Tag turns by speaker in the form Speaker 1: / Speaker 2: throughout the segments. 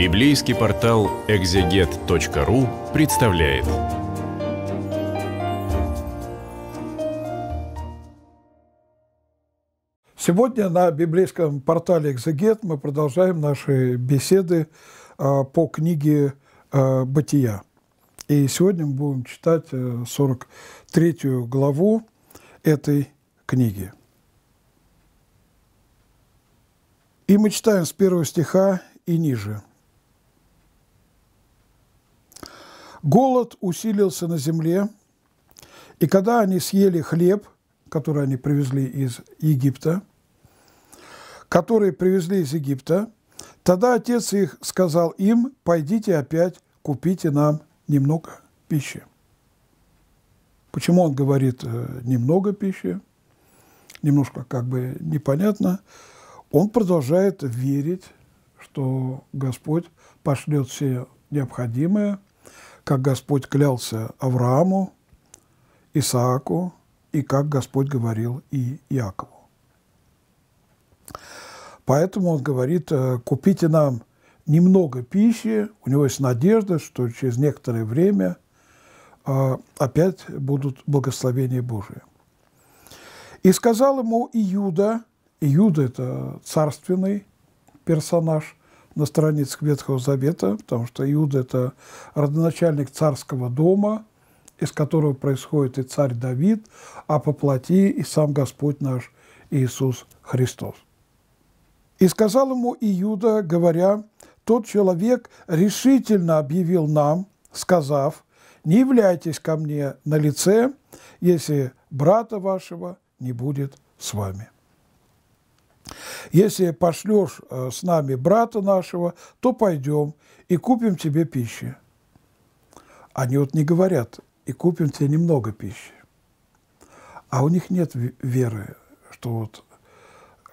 Speaker 1: Библейский портал экзегет.ру представляет. Сегодня на библейском портале «Экзегет» мы продолжаем наши беседы а, по книге а, «Бытия». И сегодня мы будем читать 43 э, главу этой книги. И мы читаем с первого стиха и ниже – Голод усилился на земле, и когда они съели хлеб, который они привезли из Египта, который привезли из Египта, тогда отец их сказал им, пойдите опять, купите нам немного пищи. Почему он говорит э, немного пищи, немножко как бы непонятно, он продолжает верить, что Господь пошлет все необходимое – как Господь клялся Аврааму, Исааку и как Господь говорил и Иакову. Поэтому он говорит, э, купите нам немного пищи, у него есть надежда, что через некоторое время э, опять будут благословения Божии. И сказал ему Иуда, Иуда – это царственный персонаж, на страницах Ветхого Завета, потому что Иуда – это родоначальник царского дома, из которого происходит и царь Давид, а по плоти и сам Господь наш Иисус Христос. «И сказал ему Иуда, говоря, тот человек решительно объявил нам, сказав, не являйтесь ко мне на лице, если брата вашего не будет с вами». Если пошлешь э, с нами брата нашего, то пойдем и купим тебе пищи. Они вот не говорят, и купим тебе немного пищи. А у них нет веры, что вот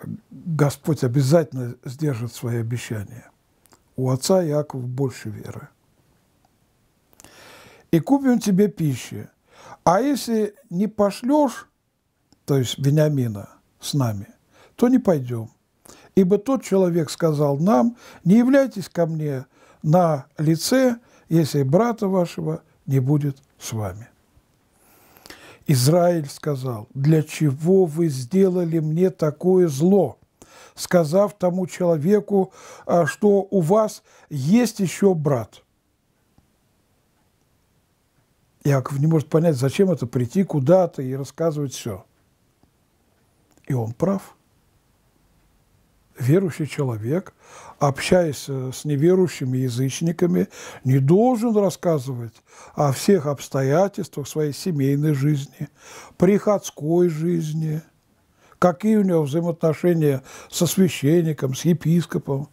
Speaker 1: э, Господь обязательно сдержит свои обещания. У отца Иакова больше веры. И купим тебе пищи. А если не пошлешь, то есть Вениамина с нами – то не пойдем. Ибо тот человек сказал нам, не являйтесь ко мне на лице, если брата вашего не будет с вами. Израиль сказал, для чего вы сделали мне такое зло, сказав тому человеку, а, что у вас есть еще брат. Яков не может понять, зачем это прийти куда-то и рассказывать все. И он прав верующий человек, общаясь э, с неверующими язычниками, не должен рассказывать о всех обстоятельствах своей семейной жизни, приходской жизни, какие у него взаимоотношения со священником, с епископом,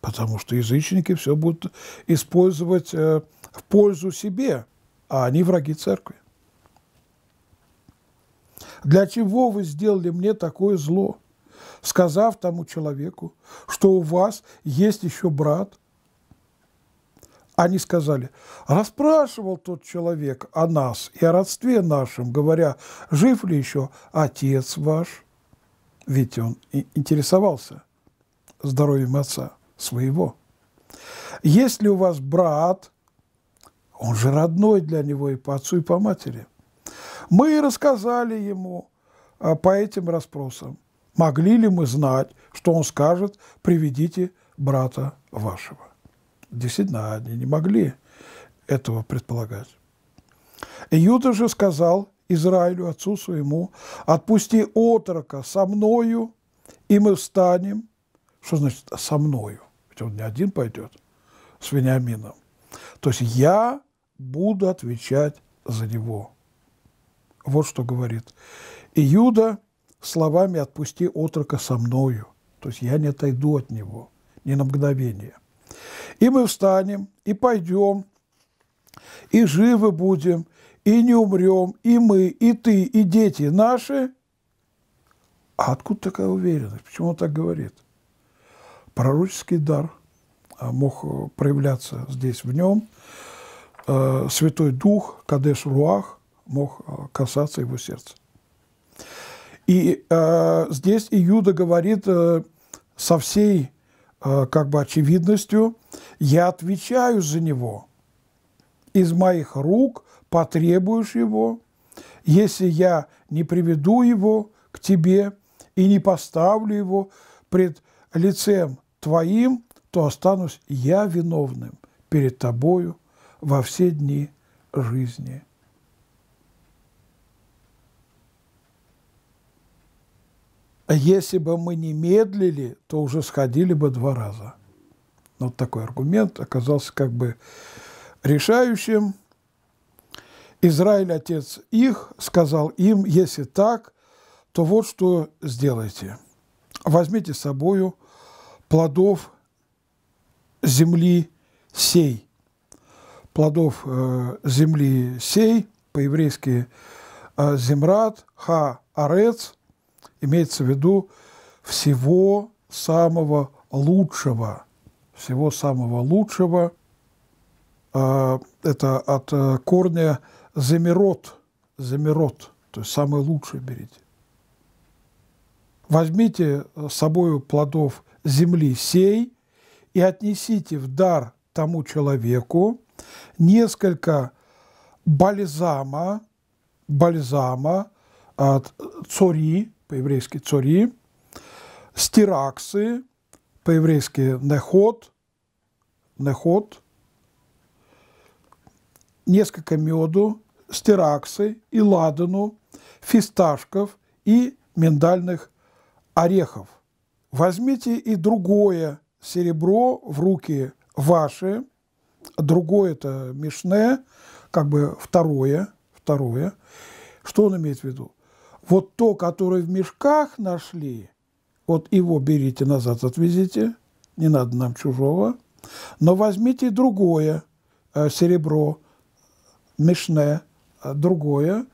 Speaker 1: потому что язычники все будут использовать э, в пользу себе, а они враги церкви. Для чего вы сделали мне такое зло? сказав тому человеку, что у вас есть еще брат. Они сказали, расспрашивал тот человек о нас и о родстве нашем, говоря, жив ли еще отец ваш. Ведь он интересовался здоровьем отца своего. Есть ли у вас брат, он же родной для него и по отцу, и по матери. Мы рассказали ему а, по этим расспросам. Могли ли мы знать, что он скажет, приведите брата вашего? Действительно, они не могли этого предполагать. Иуда же сказал Израилю, отцу своему, «Отпусти отрока со мною, и мы встанем». Что значит «со мною»? Ведь он не один пойдет с Вениамином. То есть я буду отвечать за него. Вот что говорит Иуда – словами «отпусти отрока со мною», то есть я не отойду от него ни на мгновение. И мы встанем, и пойдем, и живы будем, и не умрем, и мы, и ты, и дети наши. А откуда такая уверенность? Почему он так говорит? Пророческий дар а, мог э, проявляться здесь в нем. Э, Святой Дух, Кадеш Руах, мог э, касаться его сердца. И э, здесь Иуда говорит э, со всей э, как бы очевидностью, я отвечаю за него, из моих рук потребуешь его, если я не приведу его к тебе и не поставлю его пред лицем твоим, то останусь я виновным перед тобою во все дни жизни А если бы мы не медлили, то уже сходили бы два раза. Ну, вот такой аргумент оказался как бы решающим. Израиль, отец их, сказал им, если так, то вот что сделайте. Возьмите с собою плодов земли сей. Плодов э, земли сей, по-еврейски э, земрат, ха-арец – имеется в виду всего самого лучшего, всего самого лучшего. Э, это от э, корня замирот, замирот, то есть самое лучшее берите. Возьмите с собою плодов земли сей и отнесите в дар тому человеку несколько бальзама, бальзама от цори, по-еврейски цори, стираксы, по-еврейски неход неход несколько меду, стираксы и ладану, фисташков и миндальных орехов. Возьмите и другое серебро в руки ваши, другое это мешное, как бы второе, второе. Что он имеет в виду? Вот то, которое в мешках нашли, вот его берите назад, отвезите, не надо нам чужого, но возьмите другое э, серебро, мешне, э, другое,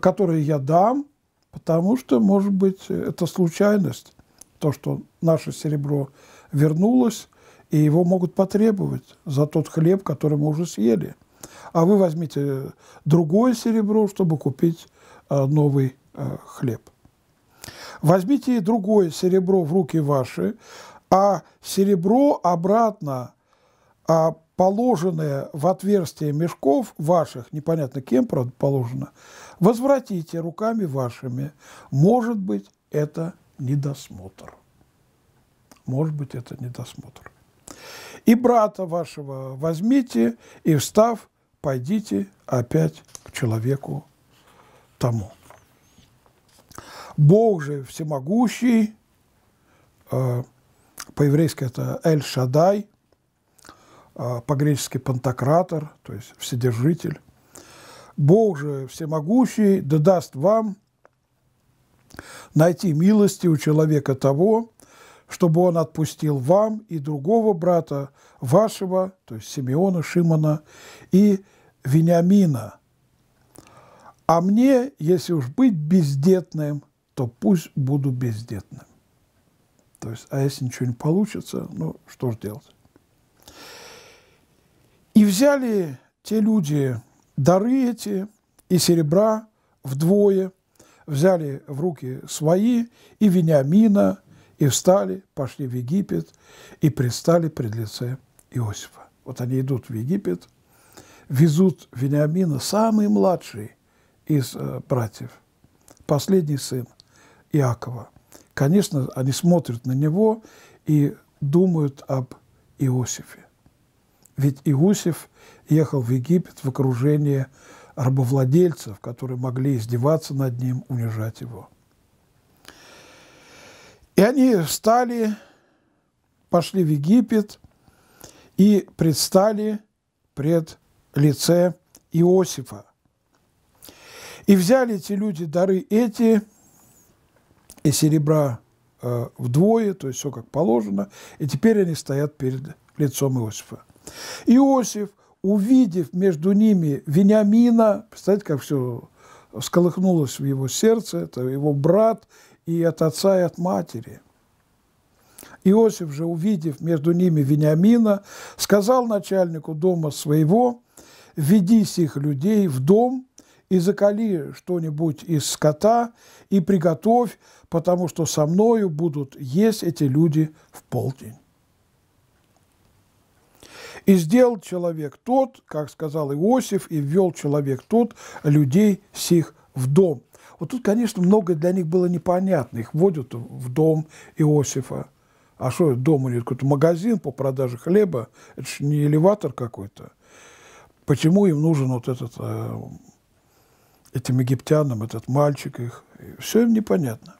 Speaker 1: которое я дам, потому что, может быть, это случайность, то, что наше серебро вернулось, и его могут потребовать за тот хлеб, который мы уже съели. А вы возьмите другое серебро, чтобы купить э, новый Э, хлеб. Возьмите и другое серебро в руки ваши, а серебро обратно а, положенное в отверстие мешков ваших, непонятно кем, правда, положено, возвратите руками вашими. Может быть, это недосмотр. Может быть, это недосмотр. И брата вашего возьмите, и встав, пойдите опять к человеку тому. Бог же всемогущий, э, по-еврейски это Эль-Шадай, э, по-гречески Пантократор, то есть Вседержитель. Бог же всемогущий да даст вам найти милости у человека того, чтобы он отпустил вам и другого брата вашего, то есть Симеона, Шимона и Вениамина. А мне, если уж быть бездетным, то пусть буду бездетным. То есть, а если ничего не получится, ну, что же делать? И взяли те люди дары эти и серебра вдвое, взяли в руки свои и Вениамина, и встали, пошли в Египет и предстали пред лице Иосифа. Вот они идут в Египет, везут Вениамина, самый младший из э, братьев, последний сын. Иакова. Конечно, они смотрят на него и думают об Иосифе. Ведь Иосиф ехал в Египет в окружение рабовладельцев, которые могли издеваться над ним, унижать его. И они встали, пошли в Египет и предстали пред лице Иосифа. И взяли эти люди дары эти – и серебра э, вдвое, то есть все как положено, и теперь они стоят перед лицом Иосифа. Иосиф, увидев между ними Вениамина, представляете, как все всколыхнулось в его сердце, это его брат и от отца, и от матери. Иосиф же, увидев между ними Вениамина, сказал начальнику дома своего, «Веди сих людей в дом, и закали что-нибудь из скота и приготовь, потому что со мною будут есть эти люди в полдень. И сделал человек тот, как сказал Иосиф, и ввел человек тот людей сих в дом. Вот тут, конечно, многое для них было непонятно. Их вводят в дом Иосифа. А что это дом у них? Какой-то магазин по продаже хлеба? Это же не элеватор какой-то. Почему им нужен вот этот э, этим египтянам, этот мальчик их. Все им непонятно.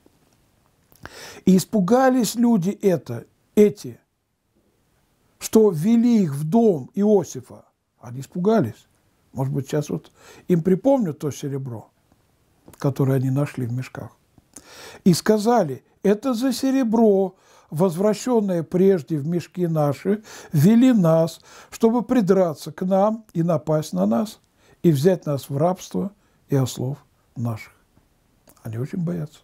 Speaker 1: И испугались люди это, эти, что вели их в дом Иосифа. Они испугались. Может быть, сейчас вот им припомню то серебро, которое они нашли в мешках. И сказали, это за серебро, возвращенное прежде в мешки наши, вели нас, чтобы придраться к нам и напасть на нас, и взять нас в рабство, и ослов наших. Они очень боятся.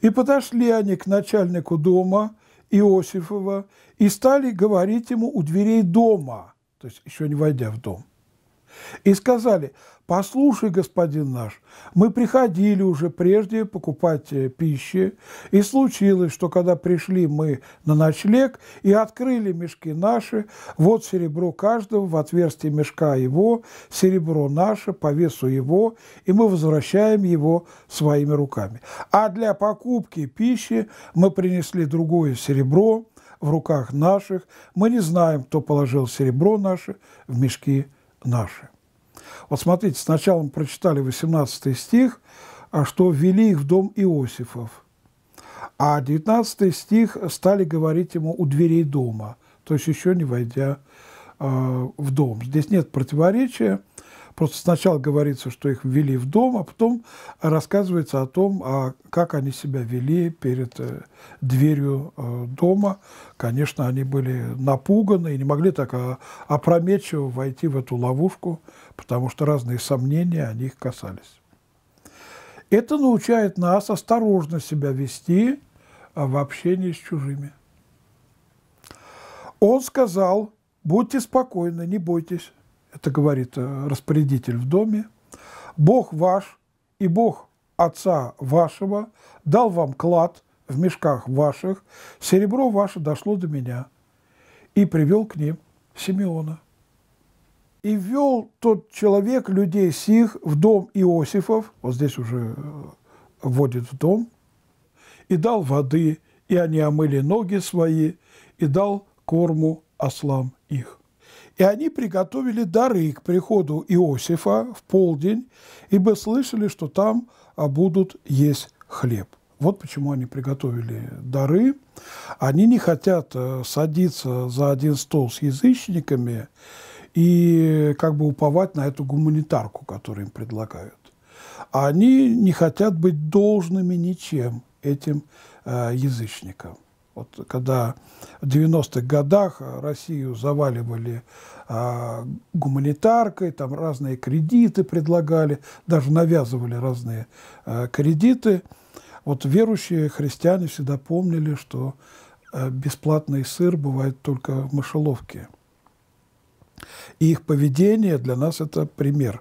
Speaker 1: И подошли они к начальнику дома Иосифова и стали говорить ему у дверей дома, то есть еще не войдя в дом – и сказали, послушай, господин наш, мы приходили уже прежде покупать э, пищи, и случилось, что когда пришли мы на ночлег и открыли мешки наши, вот серебро каждого в отверстие мешка его, серебро наше по весу его, и мы возвращаем его своими руками. А для покупки пищи мы принесли другое серебро в руках наших, мы не знаем, кто положил серебро наше в мешки наши. Вот смотрите, сначала мы прочитали 18 стих, «А что ввели их в дом Иосифов», а 19 стих «стали говорить ему у дверей дома», то есть еще не войдя э, в дом. Здесь нет противоречия, Просто сначала говорится, что их ввели в дом, а потом рассказывается о том, а как они себя вели перед э, дверью э, дома. Конечно, они были напуганы и не могли так а, опрометчиво войти в эту ловушку, потому что разные сомнения они их касались. Это научает нас осторожно себя вести а, в общении с чужими. Он сказал, будьте спокойны, не бойтесь это говорит э, распорядитель в доме, Бог ваш и Бог отца вашего дал вам клад в мешках ваших, серебро ваше дошло до меня, и привел к ним Симеона. И ввел тот человек людей сих в дом Иосифов, вот здесь уже э, вводит в дом, и дал воды, и они омыли ноги свои, и дал корму ослам их. И они приготовили дары к приходу Иосифа в полдень, ибо слышали, что там а, будут есть хлеб. Вот почему они приготовили дары. Они не хотят э, садиться за один стол с язычниками и как бы уповать на эту гуманитарку, которую им предлагают. Они не хотят быть должными ничем этим э, язычникам. Вот когда в 90-х годах Россию заваливали а, гуманитаркой, там разные кредиты предлагали, даже навязывали разные а, кредиты. Вот верующие христиане всегда помнили, что а, бесплатный сыр бывает только в мышеловке. И их поведение для нас это пример.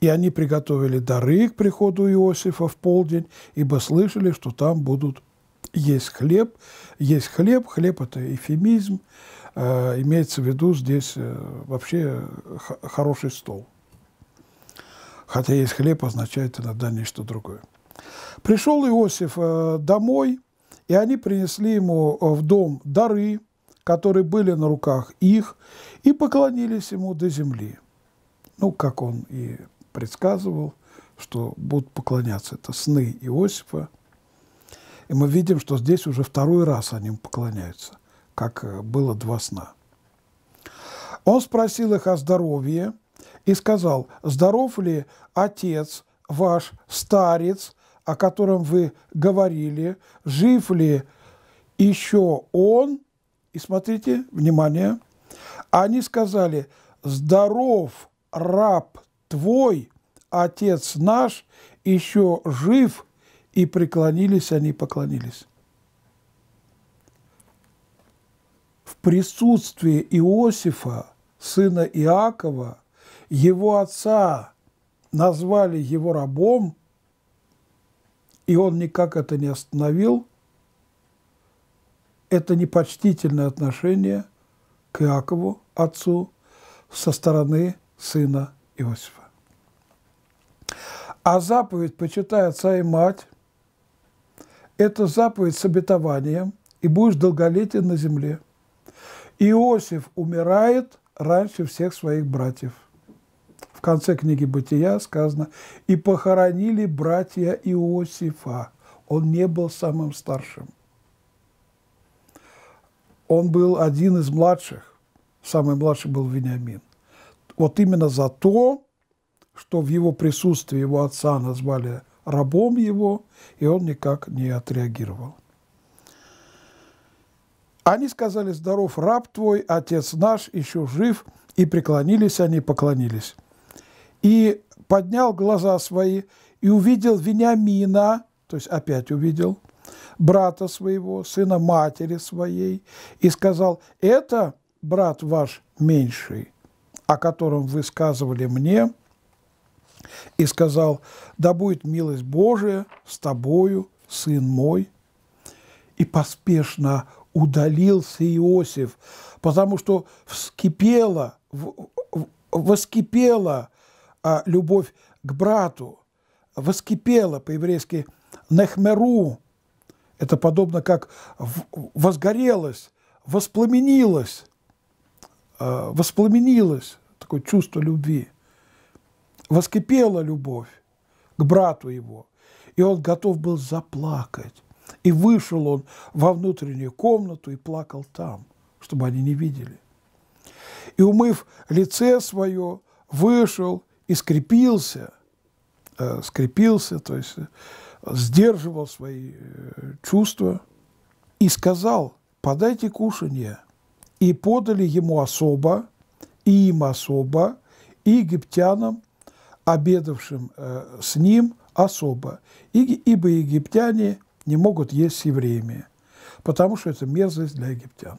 Speaker 1: И они приготовили дары к приходу Иосифа в полдень, ибо слышали, что там будут есть хлеб, есть хлеб, хлеб – это эфемизм, э, имеется в виду здесь э, вообще хороший стол. Хотя есть хлеб означает иногда нечто другое. Пришел Иосиф э, домой, и они принесли ему э, в дом дары, которые были на руках их, и поклонились ему до земли. Ну, как он и предсказывал, что будут поклоняться. Это сны Иосифа – и мы видим, что здесь уже второй раз они поклоняются, как э, было два сна. Он спросил их о здоровье и сказал, здоров ли отец ваш, старец, о котором вы говорили, жив ли еще он? И смотрите, внимание, они сказали, здоров раб твой, отец наш, еще жив и преклонились они, поклонились. В присутствии Иосифа, сына Иакова, его отца назвали его рабом, и он никак это не остановил, это непочтительное отношение к Иакову, отцу, со стороны сына Иосифа. А заповедь «Почитай отца и мать» Это заповедь с обетованием, и будешь долголетен на земле. Иосиф умирает раньше всех своих братьев. В конце книги «Бытия» сказано «И похоронили братья Иосифа». Он не был самым старшим. Он был один из младших. Самый младший был Вениамин. Вот именно за то, что в его присутствии его отца назвали – рабом его, и он никак не отреагировал. Они сказали, здоров раб твой, отец наш, еще жив, и преклонились они, поклонились. И поднял глаза свои и увидел Вениамина, то есть опять увидел, брата своего, сына матери своей, и сказал, это брат ваш меньший, о котором вы сказывали мне, и сказал, «Да будет милость Божия с тобою, сын мой». И поспешно удалился Иосиф, потому что вскипела, воскипела а, любовь к брату, воскипела по-еврейски «нехмеру», это подобно как возгорелось, воспламенилось, а, воспламенилось такое чувство любви – воскипела любовь к брату его, и он готов был заплакать. И вышел он во внутреннюю комнату и плакал там, чтобы они не видели. И, умыв лице свое, вышел и скрепился, э, скрепился, то есть э, сдерживал свои э, чувства и сказал, подайте кушанье. И подали ему особо, и им особо, и египтянам, обедавшим э, с ним особо, ибо египтяне не могут есть с евреями, потому что это мерзость для египтян.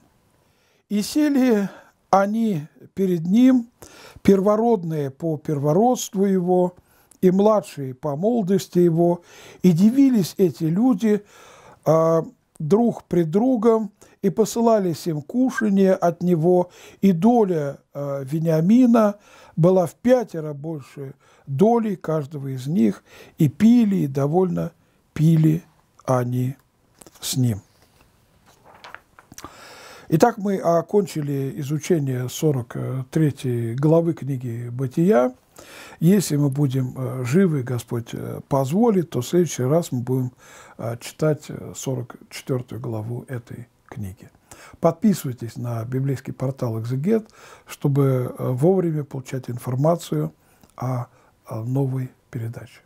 Speaker 1: И сели они перед ним, первородные по первородству его, и младшие по молодости его, и дивились эти люди э, друг пред другом, и посылались им кушанье от него, и доля э, Вениамина – была в пятеро больше долей каждого из них, и пили, и довольно пили они с ним. Итак, мы окончили изучение 43 главы книги «Бытия». Если мы будем э, живы, Господь э, позволит, то в следующий раз мы будем э, читать 44 главу этой книги. Подписывайтесь на библейский портал «Экзегет», чтобы э, вовремя получать информацию о новой передаче.